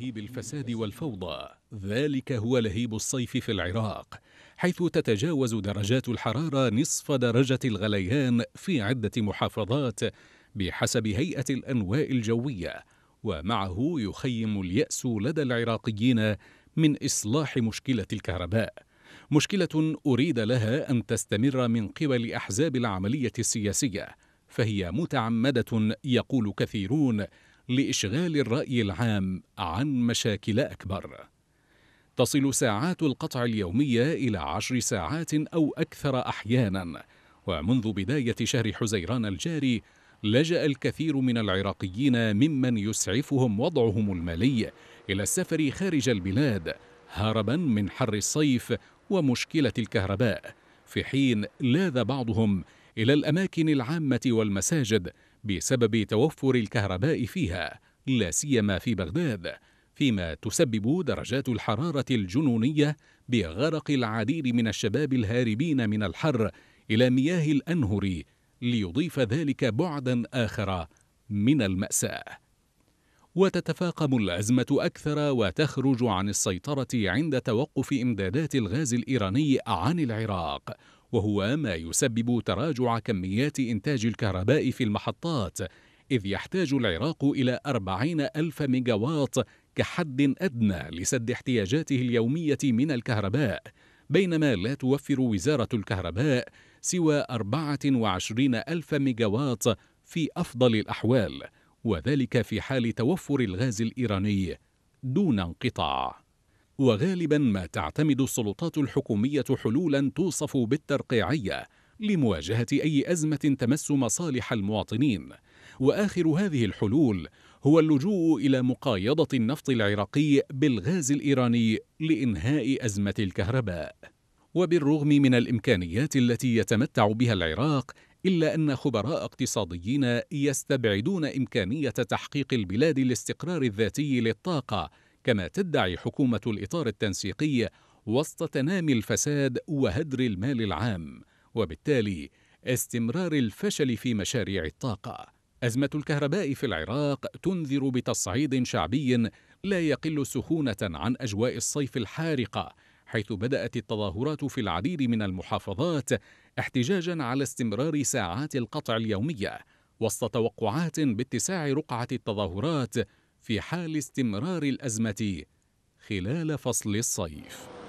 لهيب الفساد والفوضى ذلك هو لهيب الصيف في العراق حيث تتجاوز درجات الحراره نصف درجه الغليان في عده محافظات بحسب هيئه الانواء الجويه ومعه يخيم الياس لدى العراقيين من اصلاح مشكله الكهرباء مشكله اريد لها ان تستمر من قبل احزاب العمليه السياسيه فهي متعمده يقول كثيرون لإشغال الرأي العام عن مشاكل أكبر. تصل ساعات القطع اليومية إلى عشر ساعات أو أكثر أحيانا، ومنذ بداية شهر حزيران الجاري لجأ الكثير من العراقيين ممن يسعفهم وضعهم المالي إلى السفر خارج البلاد هربا من حر الصيف ومشكلة الكهرباء، في حين لاذ بعضهم إلى الأماكن العامة والمساجد بسبب توفر الكهرباء فيها لا سيما في بغداد فيما تسبب درجات الحرارة الجنونية بغرق العديد من الشباب الهاربين من الحر إلى مياه الأنهر ليضيف ذلك بعدا آخر من المأساة وتتفاقم الأزمة أكثر وتخرج عن السيطرة عند توقف إمدادات الغاز الإيراني عن العراق وهو ما يسبب تراجع كميات إنتاج الكهرباء في المحطات إذ يحتاج العراق إلى 40 ألف ميجاوات كحد أدنى لسد احتياجاته اليومية من الكهرباء بينما لا توفر وزارة الكهرباء سوى 24 ألف ميجاوات في أفضل الأحوال وذلك في حال توفر الغاز الإيراني دون انقطاع وغالبا ما تعتمد السلطات الحكومية حلولا توصف بالترقيعية لمواجهة أي أزمة تمس مصالح المواطنين وآخر هذه الحلول هو اللجوء إلى مقايضة النفط العراقي بالغاز الإيراني لإنهاء أزمة الكهرباء وبالرغم من الإمكانيات التي يتمتع بها العراق إلا أن خبراء اقتصاديين يستبعدون إمكانية تحقيق البلاد الاستقرار الذاتي للطاقة كما تدعي حكومة الإطار التنسيقي وسط تنامي الفساد وهدر المال العام وبالتالي استمرار الفشل في مشاريع الطاقة أزمة الكهرباء في العراق تنذر بتصعيد شعبي لا يقل سخونة عن أجواء الصيف الحارقة حيث بدأت التظاهرات في العديد من المحافظات احتجاجا على استمرار ساعات القطع اليومية وسط توقعات باتساع رقعة التظاهرات في حال استمرار الأزمة خلال فصل الصيف